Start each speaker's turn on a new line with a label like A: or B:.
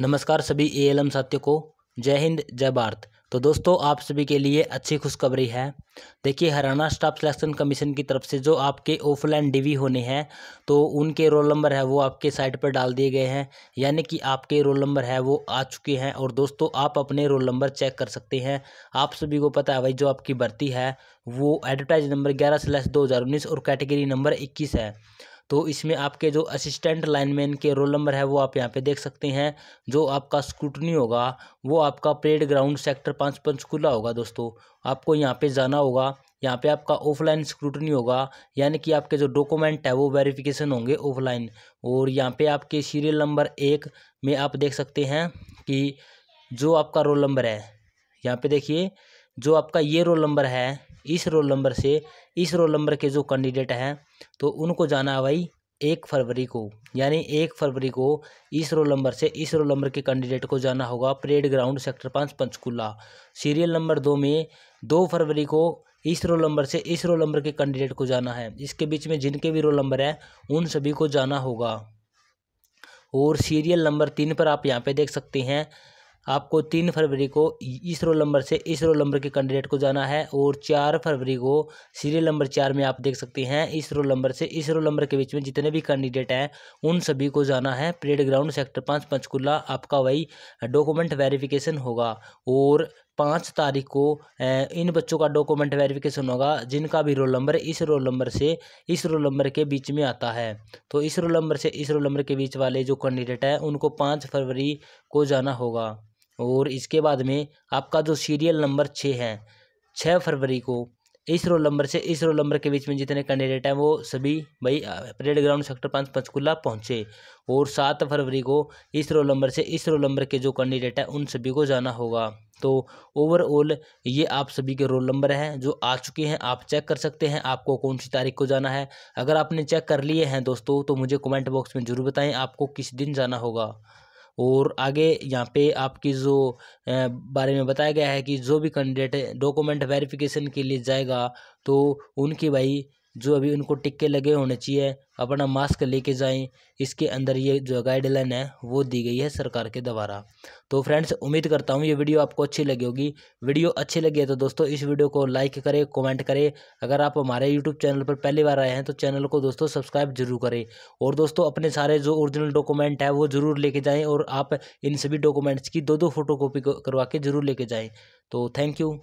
A: नमस्कार सभी A L M साथियों को जय हिंद जय भारत तो दोस्तों आप सभी के लिए अच्छी खुशखबरी है देखिए हरियाणा स्टाफ सिलेक्शन कमीशन की तरफ से जो आपके ऑफलाइन डीवी होने हैं तो उनके रोल नंबर है वो आपके साइट पर डाल दिए गए हैं यानी कि आपके रोल नंबर है वो आ चुके हैं और दोस्तों आप अपने रोल नंबर चेक कर सकते हैं आप सभी को पता है भाई जो आपकी भर्ती है वो एडवर्टाइज नंबर ग्यारह स्लैश दो हज़ार उन्नीस और कैटेगरी नंबर इक्कीस है तो इसमें आपके जो असिस्टेंट लाइनमैन के रोल नंबर है वो आप यहाँ पे देख सकते हैं जो आपका स्कूटनी होगा वो आपका परेड ग्राउंड सेक्टर पाँच पंचकूला होगा दोस्तों आपको यहाँ पे जाना होगा यहाँ पे आपका ऑफलाइन स्क्रूटनी होगा यानी कि आपके जो डॉक्यूमेंट है वो वेरिफिकेशन होंगे ऑफलाइन और यहाँ पे आपके सीरियल नंबर एक में आप देख सकते हैं कि जो आपका रोल नंबर है यहाँ पे देखिए जो आपका ये रोल नंबर है इस रोल नंबर से इस रोल नंबर के जो कैंडिडेट हैं तो उनको जाना भाई एक फरवरी को यानी एक फरवरी को इस रोल नंबर से इस रोल नंबर के कैंडिडेट को जाना होगा परेड ग्राउंड सेक्टर पाँच पंचकूला सीरियल नंबर दो में दो फरवरी को इस रोल नंबर से इस रोल नंबर के कैंडिडेट को जाना है इसके बीच में जिनके भी रोल नंबर हैं उन सभी को जाना होगा और सीरियल नंबर तीन पर आप यहाँ पे देख सकते हैं आपको तीन फरवरी को इस रोल नंबर से इस रोल नंबर के कैंडिडेट को जाना है और चार फरवरी को सीरियल नंबर चार में आप देख सकते हैं इस रोल नंबर से इस रोल नंबर के बीच में जितने भी कैंडिडेट हैं उन सभी को जाना है परेड ग्राउंड सेक्टर पाँच पंचकूला आपका वही डॉक्यूमेंट वेरिफिकेशन होगा और पाँच तारीख को इन बच्चों का डॉक्यूमेंट वेरिफिकेशन होगा जिनका भी रोल नंबर इस रोल नंबर से इस रोल नंबर के बीच में आता है तो इस रोल नंबर से इस रोल नंबर के बीच वाले जो कैंडिडेट हैं उनको पाँच फरवरी को जाना होगा और इसके बाद में आपका जो सीरियल नंबर छः है छः फरवरी को इस रोल नंबर से इस रोल नंबर के बीच में जितने कैंडिडेट हैं वो सभी भाई परेड ग्राउंड सेक्टर पाँच पंचकूला पहुँचे और सात फरवरी को इस रोल नंबर से इस रोल नंबर के जो कैंडिडेट हैं उन सभी को जाना होगा तो ओवरऑल ये आप सभी के रोल नंबर हैं जो आ चुके हैं आप चेक कर सकते हैं आपको कौन सी तारीख को जाना है अगर आपने चेक कर लिए हैं दोस्तों तो मुझे कमेंट बॉक्स में ज़रूर बताएँ आपको किस दिन जाना होगा और आगे यहाँ पे आपकी जो बारे में बताया गया है कि जो भी कैंडिडेट डॉक्यूमेंट वेरिफिकेशन के लिए जाएगा तो उनकी भाई जो अभी उनको टिक्के लगे होने चाहिए अपना मास्क लेके जाएं इसके अंदर ये जो गाइडलाइन है वो दी गई है सरकार के द्वारा तो फ्रेंड्स उम्मीद करता हूँ ये वीडियो आपको अच्छी लगी होगी वीडियो अच्छी लगी है तो दोस्तों इस वीडियो को लाइक करें कमेंट करें अगर आप हमारे यूट्यूब चैनल पर पहली बार आए हैं तो चैनल को दोस्तों सब्सक्राइब जरूर करें और दोस्तों अपने सारे जो ओरिजिनल डॉक्यूमेंट है वो ज़रूर लेके जाएँ और आप इन सभी डॉक्यूमेंट्स की दो दो फोटो करवा के ज़रूर लेके जाएँ तो थैंक यू